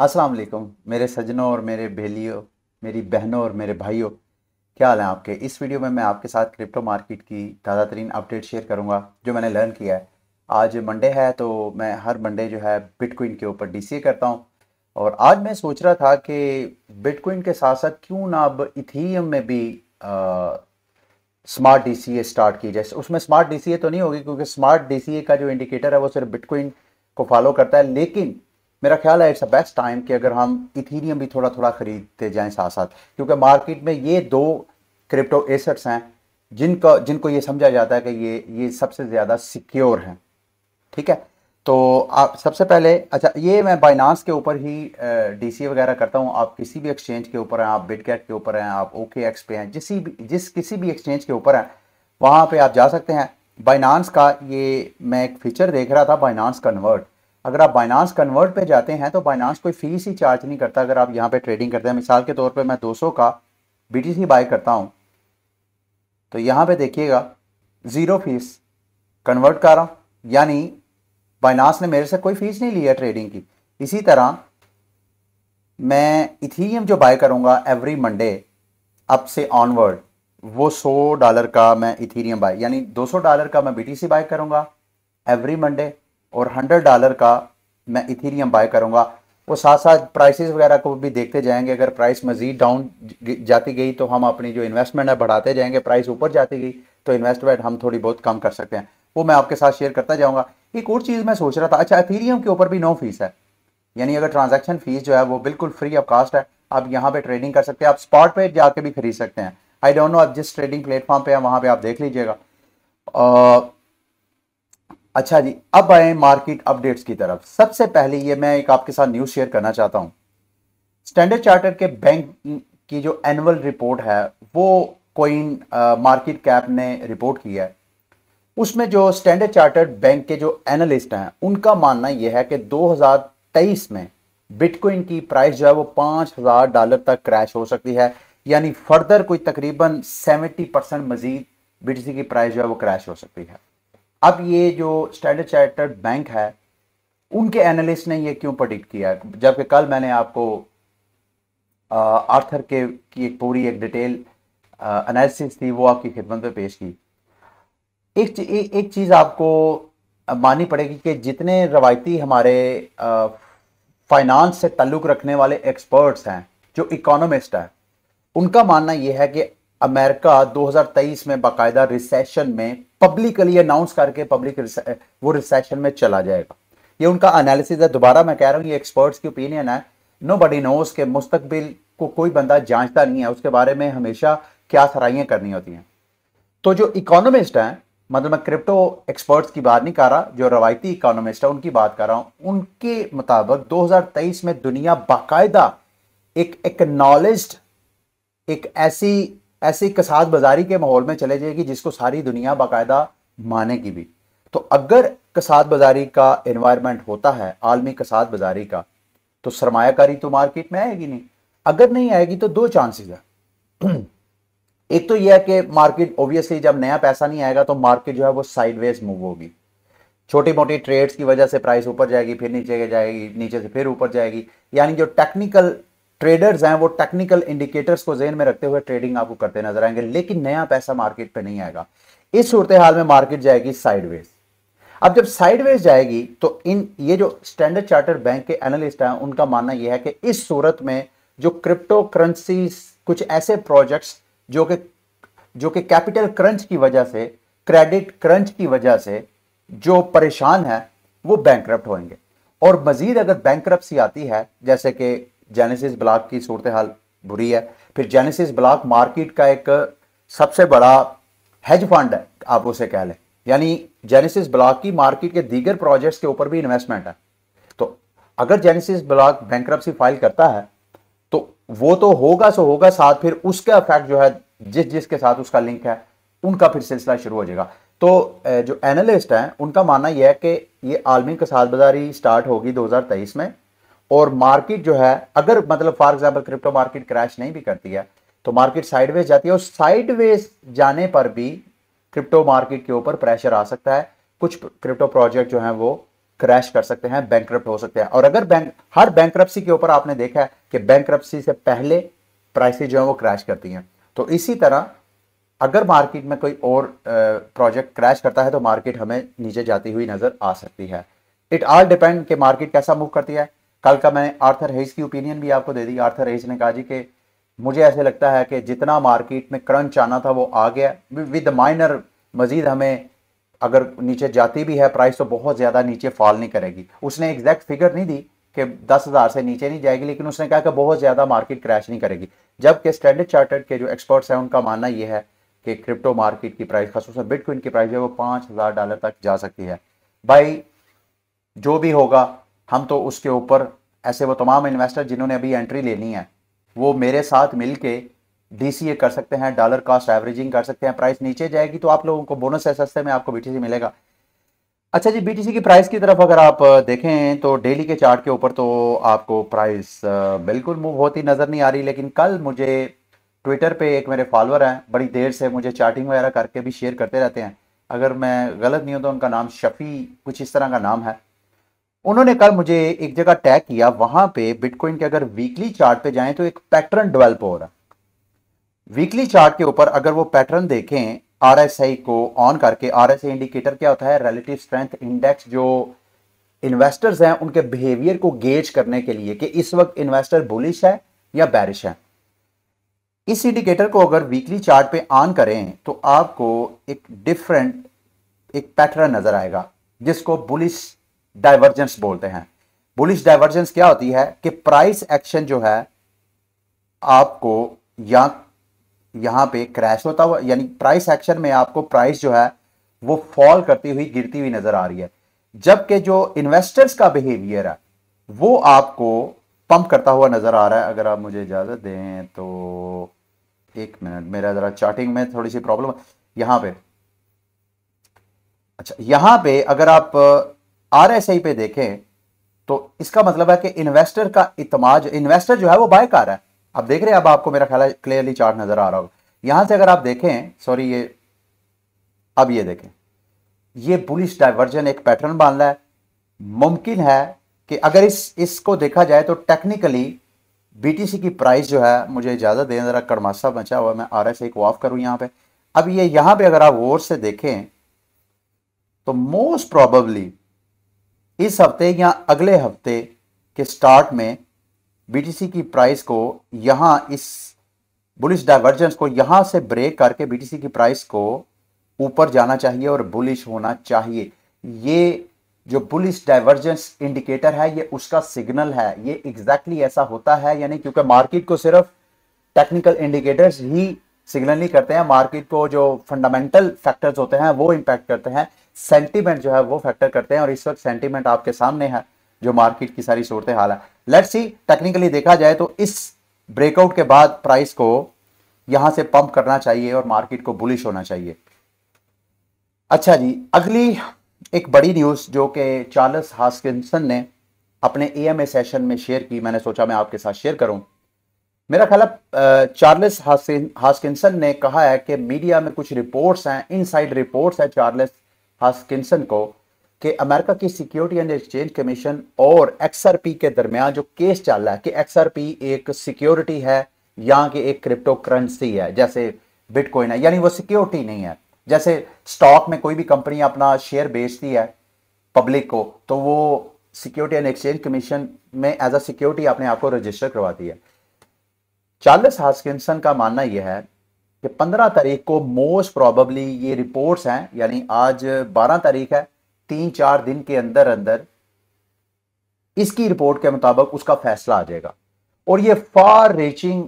अस्सलाम वालेकुम मेरे सजनों और मेरे भेलियों मेरी बहनों और मेरे भाइयों क्या हाल है आपके इस वीडियो में मैं आपके साथ क्रिप्टो मार्केट की ताज़ा तरीन अपडेट शेयर करूँगा जो मैंने लर्न किया है आज मंडे है तो मैं हर मंडे जो है बिटकॉइन के ऊपर डी करता हूँ और आज मैं सोच रहा था कि बिटकॉइन के साथ साथ क्यों ना अब इथीएम में भी आ, स्मार्ट डी स्टार्ट की जाए उसमें स्मार्ट डी तो नहीं होगी क्योंकि स्मार्ट डी का जो इंडिकेटर है वो सिर्फ बिटकॉइन को फॉलो करता है लेकिन मेरा ख्याल है इट्स अ बेस्ट टाइम कि अगर हम इथीरियम भी थोड़ा थोड़ा खरीदते जाएं साथ साथ क्योंकि मार्केट में ये दो क्रिप्टो एसेट्स हैं जिनका जिनको ये समझा जाता है कि ये ये सबसे ज़्यादा सिक्योर हैं ठीक है तो आप सबसे पहले अच्छा ये मैं बाइनांस के ऊपर ही डी वगैरह करता हूँ आप किसी भी एक्सचेंज के ऊपर हैं आप बिटकेट के ऊपर हैं आप ओके एक्स पे हैं जिस भी जिस किसी भी एक्सचेंज के ऊपर हैं वहाँ पे आप जा सकते हैं बाइनांस का ये मैं एक फीचर देख रहा था बाइनांस कन्वर्ट अगर आप बाइनास कन्वर्ट पे जाते हैं तो बाइनास कोई फीस ही चार्ज नहीं करता अगर आप यहाँ पे ट्रेडिंग करते हैं मिसाल के तौर पे मैं 200 का बीटीसी बाय करता हूँ तो यहाँ पे देखिएगा ज़ीरो फीस कन्वर्ट कर रहा हूँ यानी बाइनास ने मेरे से कोई फीस नहीं ली है ट्रेडिंग की इसी तरह मैं इथीरियम जो बाय करूँगा एवरी मंडे अप से ऑनवर्ड वो सौ डॉलर का मैं इथीरियम बाय यानी सौ डॉलर का मैं बी सी बाय करूँगा एवरी मंडे और हंड्रेड डॉलर का मैं इथीरियम बाय करूँगा और साथ साथ प्राइसेस वगैरह को भी देखते जाएंगे अगर प्राइस मज़ीद डाउन जाती गई तो हम अपनी जो इन्वेस्टमेंट है बढ़ाते जाएंगे प्राइस ऊपर जाती गई तो इन्वेस्टमेंट हम थोड़ी बहुत कम कर सकते हैं वो मैं आपके साथ शेयर करता जाऊँगा एक और चीज़ मैं सोच रहा था अच्छा इथीरियम के ऊपर भी नो फीस है यानी अगर ट्रांजेक्शन फीस जो है वो बिल्कुल फ्री ऑफ कास्ट है आप यहाँ पर ट्रेडिंग कर सकते हैं आप स्पॉट पर जाके भी खरीद सकते हैं आई डोंट नो आप जिस ट्रेडिंग प्लेटफॉर्म पर हैं वहाँ पर आप देख लीजिएगा अच्छा जी अब आए मार्केट अपडेट्स की तरफ सबसे पहले ये मैं एक आपके साथ न्यूज़ शेयर करना चाहता हूँ स्टैंडर्ड चार्टर के बैंक की जो एनुअल रिपोर्ट है वो कोइन मार्केट कैप ने रिपोर्ट की है उसमें जो स्टैंडर्ड चार्टर्ड बैंक के जो एनालिस्ट हैं उनका मानना यह है कि 2023 में बिटकॉइन की प्राइस जो है वो पांच हज़ार डॉलर तक क्रैश हो सकती है यानी फर्दर कोई तकरीबन 70 परसेंट मजीद बिटसी की प्राइस जो है वो क्रैश हो सकती है अब ये जो स्टैंडर्ड चार्टर्ड बैंक है उनके एनालिस्ट ने ये क्यों प्रडिक्ट किया है जबकि कल मैंने आपको आर्थर के की एक पूरी एक डिटेल एनालिसिस थी वो आपकी खिदमत में पे पेश की एक ए, एक चीज़ आपको माननी पड़ेगी कि जितने रवायती हमारे फाइनेंस से ताल्लुक़ रखने वाले एक्सपर्ट्स हैं जो इकोनॉमिस्ट हैं उनका मानना यह है कि अमेरिका 2023 में बाकायदा रिसेशन में पब्लिकली अनाउंस करके पब्लिक वो रिसेशन में चला जाएगा ये उनका एनालिसिस है दोबारा मैं कह रहा हूँ ये एक्सपर्ट्स की ओपिनियन है नो बडी नोस के मुस्तबिल को कोई बंदा जांचता नहीं है उसके बारे में हमेशा क्या सराइयाँ करनी होती हैं तो जो इकोनॉमिस्ट हैं मतलब मैं क्रिप्टो एक्सपर्ट्स की बात नहीं कर रहा जो रवायती इकोनॉमिस्ट है उनकी बात कर रहा हूँ उनके मुताबिक दो में दुनिया बाकायदा एक एक्नॉलेज एक ऐसी ऐसी कसाद बाजारी के माहौल में चले जाएगी जिसको सारी दुनिया बाकायदा मानेगी भी तो अगर कसाद बाजारी का इन्वायरमेंट होता है आलमी कसाद बाजारी का तो सरमाकारी तो मार्केट में आएगी नहीं अगर नहीं आएगी तो दो चांसेस है एक तो यह है कि मार्केट ऑब्वियसली जब नया पैसा नहीं आएगा तो मार्केट जो है वो साइडवेज मूव होगी छोटी मोटी ट्रेड्स की वजह से प्राइस ऊपर जाएगी फिर नीचे जाएगी नीचे से फिर ऊपर जाएगी यानी जो टेक्निकल ट्रेडर्स हैं वो टेक्निकल इंडिकेटर्स को जेन में रखते हुए ट्रेडिंग आपको करते नजर आएंगे लेकिन नया पैसा मार्केट पे नहीं आएगा इस सूरत हाल में मार्केट जाएगी साइडवेज अब जब साइडवेज जाएगी तो इन ये जो स्टैंडर्ड चार्टर बैंक के एनालिस्ट हैं उनका मानना यह है कि इस सूरत में जो क्रिप्टो करेंसी कुछ ऐसे प्रोजेक्ट्स जो कि जो कि कैपिटल क्रंच की वजह से क्रेडिट क्रंच की वजह से जो परेशान है वो बैंक होंगे और मजीद अगर बैंक आती है जैसे कि जेनेसिस ब्लॉक की सूरत हाल बुरी है फिर जेनेसिस ब्लॉक मार्केट का एक सबसे बड़ा हेज फंड है आप उसे कह लें यानी जेनेसिस ब्लॉक की मार्केट के दीगर प्रोजेक्ट्स के ऊपर भी इन्वेस्टमेंट है तो अगर जेनेसिस ब्लॉक बैंक फाइल करता है तो वो तो होगा सो होगा साथ फिर उसका इफेक्ट जो है जिस जिसके साथ उसका लिंक है उनका फिर सिलसिला शुरू हो जाएगा तो जो एनालिस्ट हैं उनका मानना यह है कि ये आलमी कसाद बाजारी स्टार्ट होगी 2023 में और मार्केट जो है अगर मतलब for example crypto market crash नहीं भी करती है तो मार्केट साइडवेज जाती है और साइडवेज जाने पर भी क्रिप्टो मार्केट के ऊपर प्रेशर आ सकता है कुछ क्रिप्टो प्रोजेक्ट जो है वो क्रैश कर सकते हैं बैंक हो सकते हैं और अगर बैंक हर बैंक के ऊपर आपने देखा है कि बैंक से पहले प्राइसेज जो है वो क्रैश करती हैं तो इसी तरह अगर मार्केट में कोई और प्रोजेक्ट क्रैश करता है तो मार्केट हमें नीचे जाती हुई नजर आ सकती है इट ऑल डिपेंड कि मार्केट कैसा मूव करती है कल का मैंने आर्थर हेज की ओपिनियन भी आपको दे दी आर्थर हेज ने कहा जी कि मुझे ऐसे लगता है कि जितना मार्केट में करंट आना था वो आ गया विद माइनर मजीद हमें अगर नीचे जाती भी है प्राइस तो बहुत ज़्यादा नीचे फॉल नहीं करेगी उसने एग्जैक्ट फिगर नहीं दी कि दस हज़ार से नीचे नहीं जाएगी लेकिन उसने कहा कि बहुत ज़्यादा मार्केट क्रैश नहीं करेगी जबकि स्टैंडर्ड चार्टर्ड के जो एक्सपर्ट्स हैं उनका मानना यह है कि क्रिप्टो मार्केट की प्राइस खास बिटकॉइन की प्राइस है वो पाँच हज़ार डॉलर तक जा सकती है भाई जो भी होगा हम तो उसके ऊपर ऐसे वो तमाम इन्वेस्टर जिन्होंने अभी एंट्री लेनी है वो मेरे साथ मिल के डी कर सकते हैं डॉलर कास्ट एवरेजिंग कर सकते हैं प्राइस नीचे जाएगी तो आप लोगों को बोनस है सस्ते में आपको बी मिलेगा अच्छा जी बीटीसी की प्राइस की तरफ अगर आप देखें तो डेली के चार्ट के ऊपर तो आपको प्राइस बिल्कुल मूव होती नज़र नहीं आ रही लेकिन कल मुझे ट्विटर पे एक मेरे फॉलोअर हैं बड़ी देर से मुझे चार्टिंग वगैरह करके भी शेयर करते रहते हैं अगर मैं गलत नहीं हूँ तो उनका नाम शफ़ी कुछ इस तरह का नाम है उन्होंने कल मुझे एक जगह टैग किया वहां पे बिटकॉइन के अगर वीकली चार्ट पे जाएं तो एक पैटर्न डेवलप हो रहा वीकली चार्ट के ऊपर अगर वो पैटर्न देखें आरएसआई को ऑन करके आरएसआई इंडिकेटर क्या होता है रिलेटिव स्ट्रेंथ इंडेक्स जो इन्वेस्टर्स हैं उनके बिहेवियर को गेज करने के लिए कि इस वक्त इन्वेस्टर बुलिश है या बैरिश है इस इंडिकेटर को अगर वीकली चार्ट पे ऑन करें तो आपको एक डिफरेंट एक पैटर्न नजर आएगा जिसको बुलिश डाइवर्जेंस बोलते हैं बुलिश डाइवर्जेंस क्या होती है कि प्राइस एक्शन जो है आपको या यहां पे क्रैश होता हुआ यानी प्राइस एक्शन में आपको प्राइस जो है वो फॉल करती हुई गिरती हुई नजर आ रही है जबकि जो इन्वेस्टर्स का बिहेवियर है वो आपको पंप करता हुआ नजर आ रहा है अगर आप मुझे इजाजत दें तो एक मिनट मेरा जरा चार्टिंग में थोड़ी सी प्रॉब्लम यहां पे अच्छा यहां पे अगर आप आरएसआई पे देखें तो इसका मतलब है कि इन्वेस्टर का इतमाज इन्वेस्टर जो है वो बाय कर रहा है आप देख रहे हैं अब आपको मेरा ख्याल क्लियरली चार्ट नजर आ रहा होगा यहां से अगर आप देखें सॉरी ये अब ये देखें ये बुलिश डाइवर्जन एक पैटर्न बन रहा है मुमकिन है कि अगर इस इसको देखा जाए तो टेक्निकली बीटीसी की प्राइस जो है मुझे इजाज़त दें ज़रा कड़मासा बचा हुआ मैं आर एस को ऑफ करूं यहां पे अब ये यहां पे अगर आप गौर से देखें तो मोस्ट प्रॉबली इस हफ्ते या अगले हफ्ते के स्टार्ट में बीटीसी की प्राइस को यहाँ इस बुलिश डाइवर्जेंस को यहाँ से ब्रेक करके बीटीसी की प्राइस को ऊपर जाना चाहिए और बुलिश होना चाहिए ये जो बुलिश डाइवर्जेंस इंडिकेटर है ये उसका सिग्नल है ये एग्जैक्टली exactly ऐसा होता है यानी क्योंकि मार्केट को सिर्फ टेक्निकल इंडिकेटर्स ही सिग्नल नहीं करते हैं मार्केट को जो फंडामेंटल फैक्टर्स होते हैं वो इम्पैक्ट करते हैं सेंटीमेंट जो है वो फैक्टर करते हैं और इस वक्त सेंटीमेंट आपके सामने है जो मार्केट की सारी सूरत हाल है लेट्स सी टेक्निकली देखा जाए तो इस ब्रेकआउट के बाद प्राइस को यहां से पंप करना चाहिए और मार्केट को बुलिश होना चाहिए अच्छा जी अगली एक बड़ी न्यूज़ जो कि चार्लस हास्किसन ने अपने एएमए सेशन में शेयर की मैंने सोचा मैं आपके साथ शेयर करूं मेरा ख्याल चार्लस हास्किसन ने कहा है कि मीडिया में कुछ रिपोर्ट्स हैं इनसाइड रिपोर्ट्स हैं चार्लस हास्किसन को कि अमेरिका की सिक्योरिटी एंड एक्सचेंज कमीशन और एक्सआरपी के दरमियान जो केस चल रहा है कि एक्सआरपी एक सिक्योरिटी है या कि एक क्रिप्टो करेंसी है जैसे बिटकॉइन है यानी वो सिक्योरिटी नहीं है जैसे स्टॉक में कोई भी कंपनी अपना शेयर बेचती है पब्लिक को तो वो सिक्योरिटी एंड एक्सचेंज कमीशन में एज अ सिक्योरिटी अपने आप को रजिस्टर करवाती है चार्लस हास्किसन का मानना यह है कि 15 तारीख को मोस्ट प्रॉबली ये रिपोर्ट्स हैं यानी आज 12 तारीख है तीन चार दिन के अंदर अंदर इसकी रिपोर्ट के मुताबिक उसका फैसला आ जाएगा और ये फार रीचिंग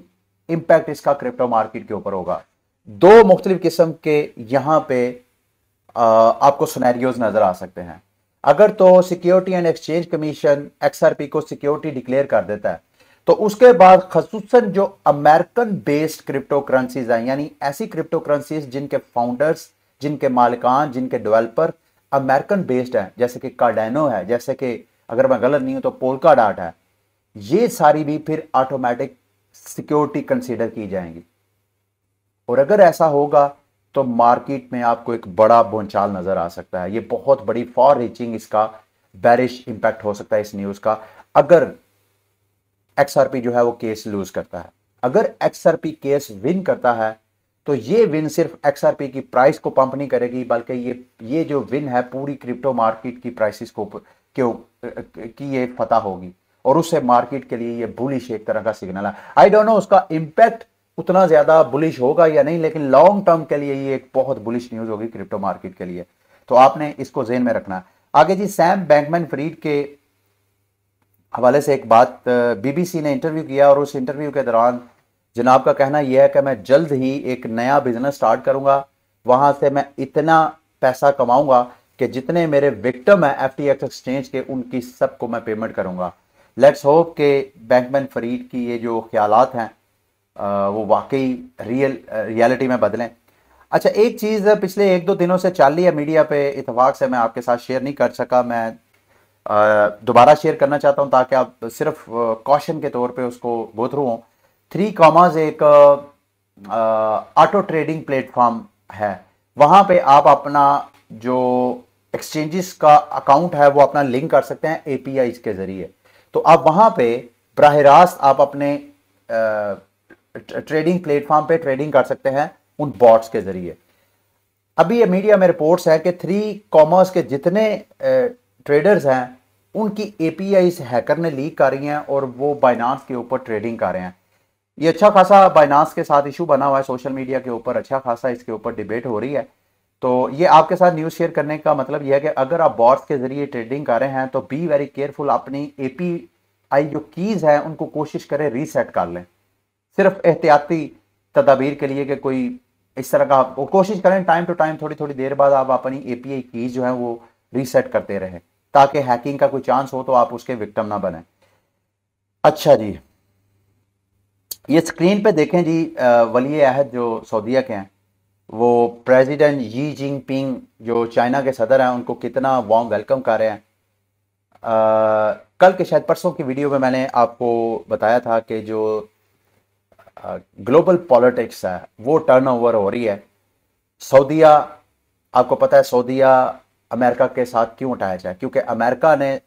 इंपैक्ट इसका क्रिप्टो मार्केट के ऊपर होगा दो मुख्तलिफ किस्म के यहां पे आपको सुनैरियोज नज़र आ सकते हैं अगर तो security and exchange commission XRP को सिक्योरिटी डिक्लेयर कर देता है तो उसके बाद खसूस जो अमेरिकन बेस्ड क्रिप्टो करेंसीज हैं यानी ऐसी क्रिप्टो करेंसीज जिनके फाउंडर्स जिनके मालिकान जिनके डेवलपर अमेरिकन बेस्ड हैं जैसे कि कार्डेनो है जैसे कि अगर मैं गलत नहीं हूं तो पोलका डाट है ये सारी भी फिर ऑटोमेटिक सिक्योरिटी कंसिडर की जाएंगी और अगर ऐसा होगा तो मार्केट में आपको एक बड़ा बोनचाल नज़र आ सकता है ये बहुत बड़ी फॉर रीचिंग इसका बैरिश इंपैक्ट हो सकता है इस न्यूज़ का अगर एक्सआरपी जो है वो केस लूज करता है अगर एक्सआरपी केस विन करता है तो ये विन सिर्फ एक्सआरपी की प्राइस को पंप नहीं करेगी बल्कि ये ये जो विन है पूरी क्रिप्टो मार्केट की प्राइसिस को के की ये फतह होगी और उससे मार्केट के लिए ये बुलिश एक तरह का सिग्नल है आई डोंट नो उसका इम्पैक्ट उतना ज्यादा बुलिश होगा या नहीं लेकिन लॉन्ग टर्म के लिए ये एक बहुत बुलिश न्यूज होगी क्रिप्टो मार्केट के लिए तो आपने इसको जेन में रखना आगे जी सैम बैंकमैन फ्रीड के हवाले से एक बात बीबीसी ने इंटरव्यू किया और उस इंटरव्यू के दौरान जनाब का कहना यह है कि मैं जल्द ही एक नया बिजनेस स्टार्ट करूंगा वहां से मैं इतना पैसा कमाऊंगा कि जितने मेरे विक्टम हैं एफ टी एक्स एक्सचेंज के उनकी सबको मैं पेमेंट करूंगा लेट्स होप के बैंकमैन फरीद की ये जो ख्याल हैं वो वाकई रियल रियलिटी में बदलें अच्छा एक चीज़ पिछले एक दो दिनों से चल रही है मीडिया पे इतफाक से मैं आपके साथ शेयर नहीं कर सका मैं दोबारा शेयर करना चाहता हूँ ताकि आप सिर्फ कॉशन के तौर पे उसको गो थ्रू हों थ्री कॉमर्स एक ऑटो ट्रेडिंग प्लेटफॉर्म है वहाँ पे आप अपना जो एक्सचेंजेस का अकाउंट है वो अपना लिंक कर सकते हैं ए के ज़रिए तो आप वहाँ पे बरह रास्त आप अपने ट्रेडिंग प्लेटफॉर्म पे ट्रेडिंग कर सकते हैं उन बॉट्स के ज़रिए अभी ये मीडिया में रिपोर्ट्स है कि थ्री कॉमर्स के जितने ट्रेडर्स हैं उनकी ए हैकर ने लीक कर रही हैं और वो बाइनास के ऊपर ट्रेडिंग कर रहे हैं ये अच्छा खासा बाइनास के साथ इशू बना हुआ है सोशल मीडिया के ऊपर अच्छा खासा इसके ऊपर डिबेट हो रही है तो ये आपके साथ न्यूज़ शेयर करने का मतलब यह है कि अगर आप बॉट्स के जरिए ट्रेडिंग कर रहे हैं तो बी वेरी केयरफुल अपनी ए जो कीज़ हैं उनको कोशिश करें रीसेट कर लें सिर्फ एहतियाती तदाबीर के लिए कि कोई इस तरह का वो कोशिश करें टाइम टू टाइम थोड़ी थोड़ी देर बाद आप अपनी ए पी आई कीज़ जो है वो रीसेट करते रहें ताकि हैकिंग का कोई चांस हो तो आप उसके विक्टम ना बने अच्छा जी ये स्क्रीन पे देखें जी वली अहद जो सऊदीया के हैं वो प्रेसिडेंट यी जिंग पिंग जो चाइना के सदर हैं उनको कितना वार्म वेलकम कर रहे हैं आ, कल के शायद परसों की वीडियो में मैंने आपको बताया था कि जो ग्लोबल पॉलिटिक्स है वो टर्नओवर हो रही है सऊदीया आपको पता है सऊदीया अमेरिका के साथ क्यों उठाया जाए क्योंकि अमेरिका ने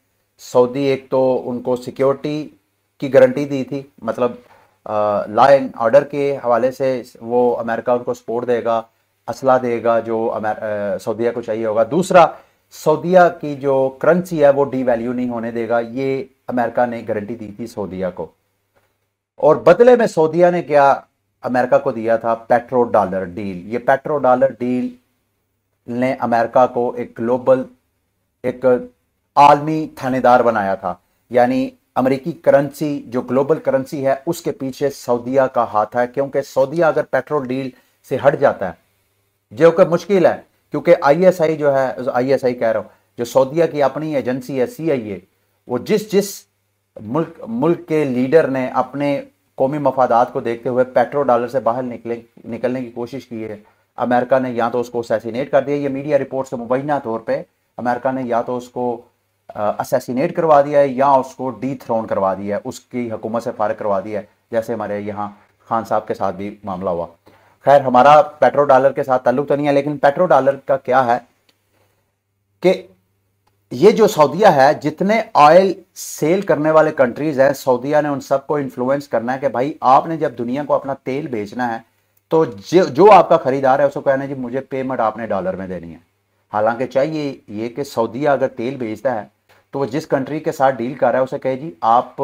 सऊदी एक तो उनको सिक्योरिटी की गारंटी दी थी मतलब लॉ एंड ऑर्डर के हवाले से वो अमेरिका उनको सपोर्ट देगा असला देगा जो सऊदीया को चाहिए होगा दूसरा सऊदीया की जो करंसी है वो डीवैल्यू नहीं होने देगा ये अमेरिका ने गारंटी दी थी सऊदीया को और बदले में सऊदीया ने क्या अमेरिका को दिया था पेट्रो डॉलर डील ये पेट्रो डॉलर डील ने अमेरिका को एक ग्लोबल एक आलमी थानेदार बनाया था यानी अमेरिकी करेंसी जो ग्लोबल करेंसी है उसके पीछे सऊदीया का हाथ है क्योंकि सऊदीया अगर पेट्रोल डील से हट जाता है जो कि मुश्किल है क्योंकि आईएसआई जो है आईएसआई कह रहा हूं जो सऊदीया की अपनी एजेंसी है सीआईए वो जिस जिस मुल्क मुल्क के लीडर ने अपने कौमी मफादात को देखते हुए पेट्रोल डॉलर से बाहर निकले निकलने की कोशिश की है अमेरिका ने या तो उसको असैसिनेट कर दिया ये मीडिया रिपोर्ट से मुबैना तौर पर अमेरिका ने या तो उसको असैसिनेट करवा दिया है या उसको डी थ्रोन करवा दिया है उसकी हुकूमत से फारग करवा दिया है जैसे हमारे यहाँ खान साहब के साथ भी मामला हुआ खैर हमारा पेट्रो डॉलर के साथ ताल्लुक तो नहीं है लेकिन पेट्रो डॉलर का क्या है कि ये जो सऊदिया है जितने ऑयल सेल करने वाले कंट्रीज हैं सऊदिया ने उन सबको इन्फ्लुएंस करना है कि भाई आपने जब दुनिया को अपना तेल बेचना है तो जो जो आपका ख़रीदार है उसको कहना है जी मुझे पेमेंट आपने डॉलर में देनी है हालांकि चाहिए ये कि सऊदीया अगर तेल बेचता है तो वो जिस कंट्री के साथ डील कर रहा है उसे कहे जी आप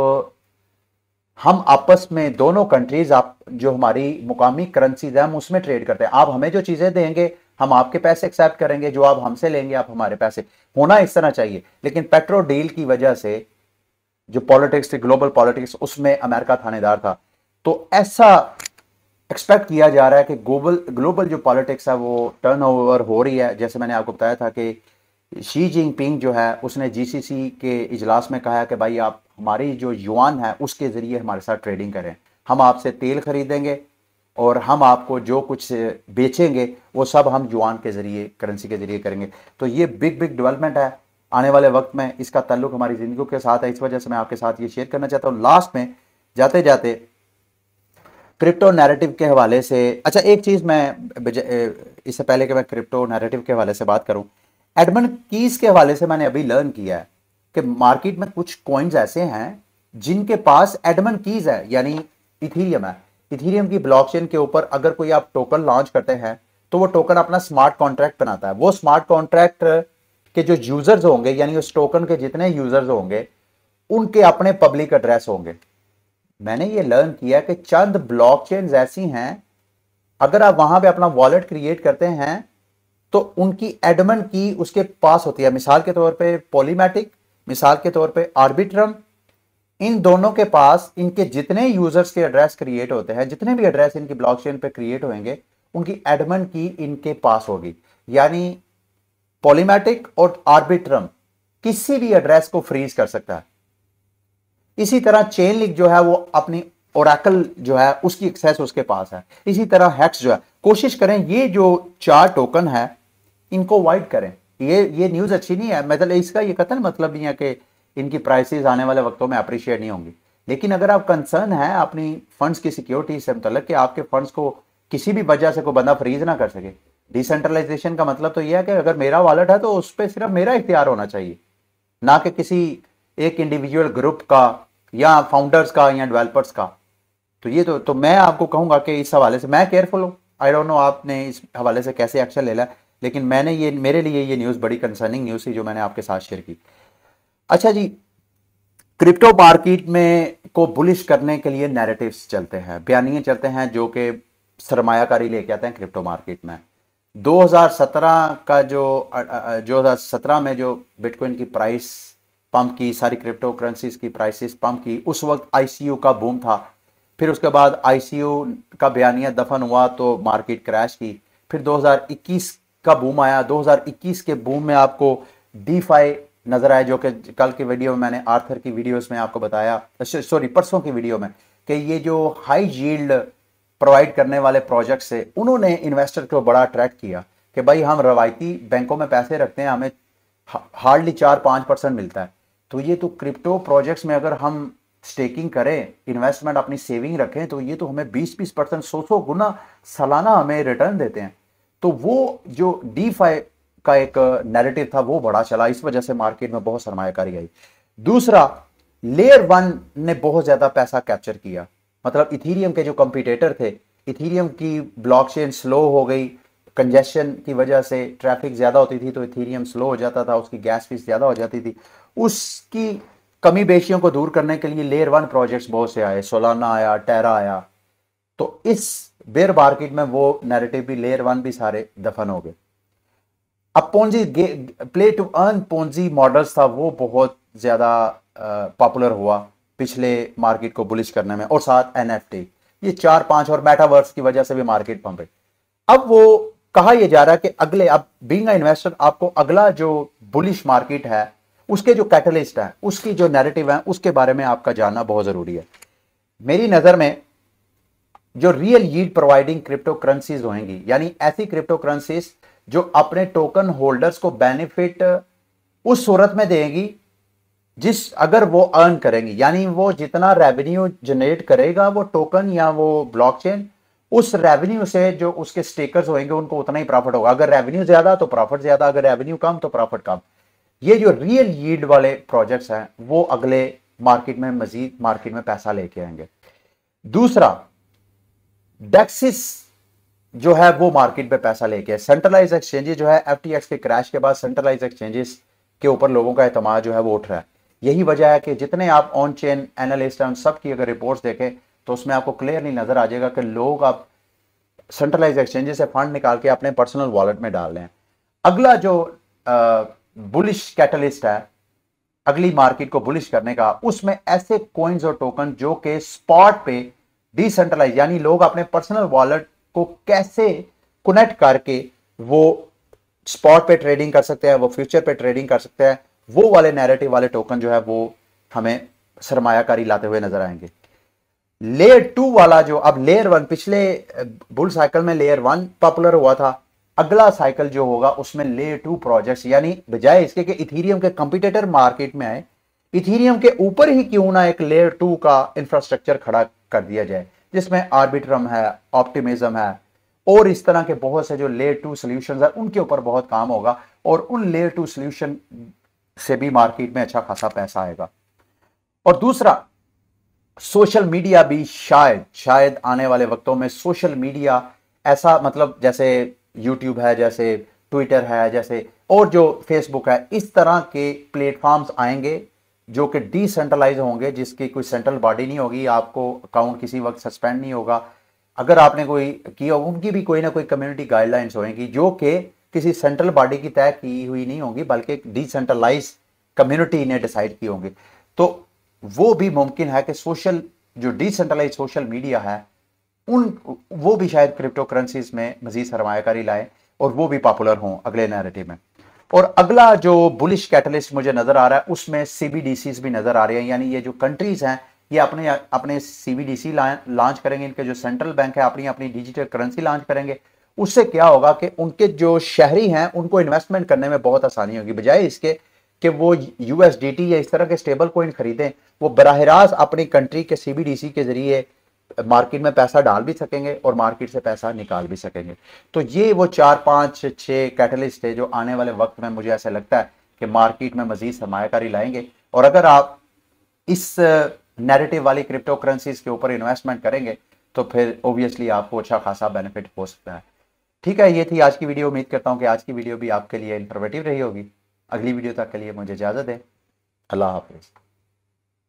हम आपस में दोनों कंट्रीज आप जो हमारी मुकामी करेंसीज है हम उसमें ट्रेड करते हैं आप हमें जो चीज़ें देंगे हम आपके पैसे एक्सेप्ट करेंगे जो आप हमसे लेंगे आप हमारे पैसे होना इस तरह चाहिए लेकिन पेट्रो डील की वजह से जो पॉलिटिक्स थी ग्लोबल पॉलिटिक्स उसमें अमेरिका थानेदार था तो ऐसा एक्सपेक्ट किया जा रहा है कि ग्लोबल ग्लोबल जो पॉलिटिक्स है वो टर्न ओवर हो रही है जैसे मैंने आपको बताया था कि शी जिनपिंग जो है उसने जीसीसी के इजलास में कहा है कि भाई आप हमारी जो युआन है उसके ज़रिए हमारे साथ ट्रेडिंग करें हम आपसे तेल खरीदेंगे और हम आपको जो कुछ बेचेंगे वो सब हम युआन के ज़रिए करेंसी के ज़रिए करेंगे तो ये बिग बिग डेवलपमेंट है आने वाले वक्त में इसका ताल्लुक हमारी ज़िंदगी के साथ है इस वजह से मैं आपके साथ ये शेयर करना चाहता हूँ लास्ट में जाते जाते क्रिप्टो नैरेटिव के हवाले से अच्छा एक चीज़ मैं इससे पहले कि मैं क्रिप्टो नैरेटिव के हवाले से बात करूं एडमन कीज के हवाले से मैंने अभी लर्न किया है कि मार्केट में कुछ कॉइन्स ऐसे हैं जिनके पास एडमन कीज है यानी इथीरियम है इथीरियम की ब्लॉकचेन के ऊपर अगर कोई आप टोकन लॉन्च करते हैं तो वो टोकन अपना स्मार्ट कॉन्ट्रैक्ट बनाता है वो स्मार्ट कॉन्ट्रैक्ट के जो यूजर्स होंगे यानी उस टोकन के जितने यूजर्स होंगे उनके अपने पब्लिक एड्रेस होंगे मैंने ये लर्न किया कि चंद ब्लॉकचेन्स ऐसी हैं अगर आप वहां पे अपना वॉलेट क्रिएट करते हैं तो उनकी एडमन की उसके पास होती है मिसाल के तौर पे पॉलीमैटिक मिसाल के तौर पे आर्बिट्रम इन दोनों के पास इनके जितने यूजर्स के एड्रेस क्रिएट होते हैं जितने भी एड्रेस इनकी ब्लॉकचेन पे क्रिएट होंगे उनकी एडमन की इनके पास होगी यानी पॉलीमैटिक और आर्बिट्रम किसी भी एड्रेस को फ्रीज कर सकता है इसी तरह चेन लिंक जो है वो अपनी ओराकल जो है उसकी एक्सेस उसके पास है इसी तरह हैक्स जो है कोशिश करें ये जो चार टोकन है इनको वाइड करें ये ये न्यूज़ अच्छी नहीं है मतलब इसका ये कतल मतलब नहीं है कि इनकी प्राइसेस आने वाले वक्तों में अप्रिशिएट नहीं होंगी लेकिन अगर आप कंसर्न है अपनी फंड्स की सिक्योरिटी से मतलब कि आपके फंड्स को किसी भी वजह से कोई बंदा फ्रीज ना कर सके डिसेंट्रलाइजेशन का मतलब तो यह है कि अगर मेरा वॉलेट है तो उस पर सिर्फ मेरा इख्तियार होना चाहिए ना कि किसी एक इंडिविजुअल ग्रुप का या फाउंडर्स का या डेवलपर्स का तो ये तो तो मैं आपको कहूंगा कि इस हवाले से मैं केयरफुल हूँ आई डोंट नो आपने इस हवाले से कैसे एक्शन ले लिया लेकिन मैंने ये मेरे लिए ये न्यूज़ बड़ी कंसर्निंग न्यूज़ थी जो मैंने आपके साथ शेयर की अच्छा जी क्रिप्टो मार्किट में को बुलिश करने के लिए नैरेटिव्स चलते हैं बयानिए चलते हैं जो कि सरमायाकारी लेके आते हैं क्रिप्टो मार्केट में 2017 का जो 2017 में जो बिटकॉइन की प्राइस पम्प की सारी क्रिप्टो करेंसीज की प्राइसेस पम्प की उस वक्त आईसीयू का बूम था फिर उसके बाद आईसीयू का बयानिया दफन हुआ तो मार्केट क्रैश की फिर 2021 का बूम आया 2021 के बूम में आपको डी नज़र आया जो कि कल की वीडियो में मैंने आर्थर की वीडियोस में आपको बताया सॉरी परसों की वीडियो में कि ये जो हाई जील्ड प्रोवाइड करने वाले प्रोजेक्ट्स है उन्होंने इन्वेस्टर को बड़ा अट्रैक्ट किया कि भाई हम रवायती बैंकों में पैसे रखते हैं हमें हार्डली चार पाँच परसेंट मिलता है तो ये तो क्रिप्टो प्रोजेक्ट्स में अगर हम स्टेकिंग करें इन्वेस्टमेंट अपनी सेविंग रखें तो ये तो हमें 20 बीस परसेंट सौ सौ गुना सालाना हमें रिटर्न देते हैं तो वो जो डी का एक नैरेटिव था वो बड़ा चला इस वजह से मार्केट में बहुत सरमाकारी आई दूसरा लेयर वन ने बहुत ज्यादा पैसा कैप्चर किया मतलब इथीरियम के जो कंपिटेटर थे इथीरियम की ब्लॉकचेन स्लो हो गई कंजेशन की वजह से ट्रैफिक ज़्यादा होती थी तो इथीरियम स्लो हो जाता था उसकी गैस फीस ज़्यादा हो जाती थी उसकी कमी बेशियों को दूर करने के लिए लेयर वन प्रोजेक्ट्स बहुत से आए सोलाना आया टेरा आया तो इस बेयर मार्केट में वो नैरेटिव भी लेयर वन भी सारे दफन हो गए अब Ponzi play to earn Ponzi models था वो बहुत ज़्यादा पॉपुलर हुआ पिछले मार्केट को बुलिश करने में और साथ एनएफटी ये चार पांच और मेटावर्स की वजह से भी मार्केट पम्पे अब वो कहा यह जा रहा है कि अगले अब बींग इन्वेस्टर आपको अगला जो बुलिश मार्केट है उसके जो कैटलिस्ट है उसकी जो नैरेटिव है उसके बारे में आपका जानना बहुत ज़रूरी है मेरी नज़र में जो real yield providing crypto currencies होंगी यानी ऐसी क्रिप्टो करेंसीज जो अपने टोकन होल्डर्स को बेनिफिट उस सूरत में देंगी जिस अगर वो अर्न करेंगी यानी वो जितना रेवेन्यू जनरेट करेगा वो टोकन या वो ब्लॉकचेन उस रेवेन्यू से जो उसके स्टेकर्स होंगे उनको उतना ही प्रॉफिट होगा अगर रेवेन्यू ज्यादा तो प्रॉफिट ज्यादा अगर रेवेन्यू कम तो प्रॉफिट कम ये जो रियल यील्ड वाले प्रोजेक्ट्स हैं वो अगले मार्केट में मजीद मार्केट में पैसा लेके आएंगे दूसरा डेक्सिस जो है वो मार्केट में पैसा लेके सेंट्रलाइज एक्सचेंजेस जो है एफ के क्रैश के बाद सेंट्रलाइज एक्सचेंजेस के ऊपर लोगों का एतम जो है वो उठ रहा है यही वजह है कि जितने आप ऑन चेन एनालिस्ट हैं उन सब की अगर रिपोर्ट्स देखें तो उसमें आपको क्लियरली नज़र आ जाएगा कि लोग आप सेंट्रलाइज एक्सचेंज से फंड निकाल के अपने पर्सनल वॉलेट में डाल लें अगला जो बुलिश कैटलिस्ट है अगली मार्केट को बुलिश करने का उसमें ऐसे कोइंस और टोकन जो कि स्पॉट पे डिसेंट्रलाइज यानी लोग अपने पर्सनल वॉलेट को कैसे कनेक्ट करके वो स्पॉट पे ट्रेडिंग कर सकते हैं वो फ्यूचर पे ट्रेडिंग कर सकते हैं वो वाले नैरेटिव वाले टोकन जो है वो हमें सरमायाकारी लाते हुए नजर आएंगे लेयर टू वाला जो अब लेयर वन पिछले बुल साइकिल में लेयर वन पॉपुलर हुआ था अगला साइकिल जो होगा उसमें लेयर टू प्रोजेक्ट यानी बजाय इसके कि इथीरियम के कंपिटेटर मार्केट में आए इथीरियम के ऊपर ही क्यों ना एक लेयर टू का इंफ्रास्ट्रक्चर खड़ा कर दिया जाए जिसमें आर्बिट्रम है ऑप्टिमिज्म है और इस तरह के बहुत से जो लेयर टू सोल्यूशन है उनके ऊपर बहुत काम होगा और उन लेयर टू सोल्यूशन से भी मार्केट में अच्छा खासा पैसा आएगा और दूसरा सोशल मीडिया भी शायद शायद आने वाले वक्तों में सोशल मीडिया ऐसा मतलब जैसे यूट्यूब है जैसे ट्विटर है जैसे और जो फेसबुक है इस तरह के प्लेटफॉर्म्स आएंगे जो कि डिसेंट्रलाइज होंगे जिसकी कोई सेंट्रल बॉडी नहीं होगी आपको अकाउंट किसी वक्त सस्पेंड नहीं होगा अगर आपने कोई किया उनकी भी कोई ना कोई कम्युनिटी गाइडलाइंस होंगी जो कि किसी सेंट्रल बॉडी की तय की हुई नहीं होंगी बल्कि डिसेंट्रलाइज कम्युनिटी ने डिसाइड की होंगी तो वो भी मुमकिन है कि सोशल जो डिसेंट्रलाइज सोशल मीडिया है उन वो भी शायद क्रिप्टो करेंसीज में मजीद सरमाकारी लाए और वो भी पॉपुलर हों अगले नैरेटिव में और अगला जो बुलिश कैटलिस्ट मुझे नज़र आ रहा है उसमें सी भी नज़र आ रही है यानी ये जो कंट्रीज़ हैं ये अपने अपने सी लॉन्च करेंगे इनके जो सेंट्रल बैंक है अपनी अपनी डिजिटल करेंसी लॉन्च करेंगे उससे क्या होगा कि उनके जो शहरी हैं उनको इन्वेस्टमेंट करने में बहुत आसानी होगी बजाय इसके कि वो यूएसडीटी या इस तरह के स्टेबल कोइन खरीदें वो बरह रास्त अपनी कंट्री के सीबीडीसी के जरिए मार्केट में पैसा डाल भी सकेंगे और मार्केट से पैसा निकाल भी सकेंगे तो ये वो चार पाँच छः कैटलिस्ट है जो आने वाले वक्त में मुझे ऐसा लगता है कि मार्केट में मजीद सरमाकारी लाएंगे और अगर आप इस नेगेटिव वाली क्रिप्टो करेंसीज के ऊपर इन्वेस्टमेंट करेंगे तो फिर ओबियसली आपको अच्छा खासा बेनिफिट हो सकता है ठीक है ये थी आज की वीडियो उम्मीद करता हूँ कि आज की वीडियो भी आपके लिए इंफॉर्मेटिव रही होगी अगली वीडियो तक के लिए मुझे इजाज़त दें अल्लाह हाफिज़